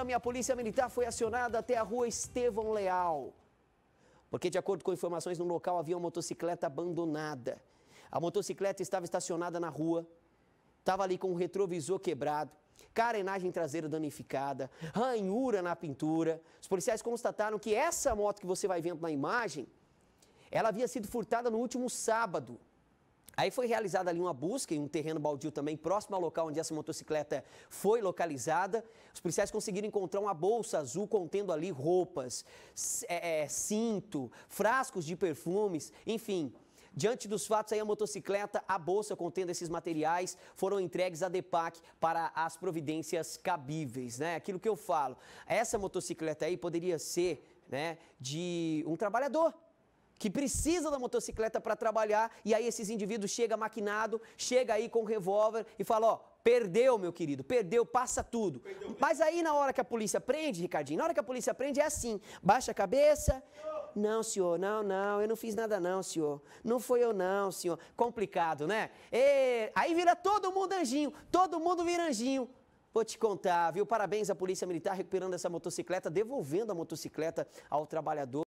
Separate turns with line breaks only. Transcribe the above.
programa a polícia militar foi acionada até a rua Estevão Leal. Porque, de acordo com informações, no local havia uma motocicleta abandonada. A motocicleta estava estacionada na rua, estava ali com o retrovisor quebrado, carenagem traseira danificada, ranhura na pintura. Os policiais constataram que essa moto que você vai vendo na imagem, ela havia sido furtada no último sábado. Aí foi realizada ali uma busca em um terreno baldio também, próximo ao local onde essa motocicleta foi localizada. Os policiais conseguiram encontrar uma bolsa azul contendo ali roupas, é, é, cinto, frascos de perfumes, enfim. Diante dos fatos, aí, a motocicleta, a bolsa contendo esses materiais foram entregues à DEPAC para as providências cabíveis. Né? Aquilo que eu falo, essa motocicleta aí poderia ser né, de um trabalhador que precisa da motocicleta para trabalhar, e aí esses indivíduos chega maquinado, chega aí com o revólver e fala, ó, perdeu, meu querido, perdeu, passa tudo. Perdeu. Mas aí na hora que a polícia prende, Ricardinho, na hora que a polícia prende é assim, baixa a cabeça, não, senhor, não, não, eu não fiz nada não, senhor. Não foi eu não, senhor. Complicado, né? E... aí vira todo mundo anjinho, todo mundo vira anjinho. Vou te contar, viu? Parabéns à Polícia Militar recuperando essa motocicleta, devolvendo a motocicleta ao trabalhador.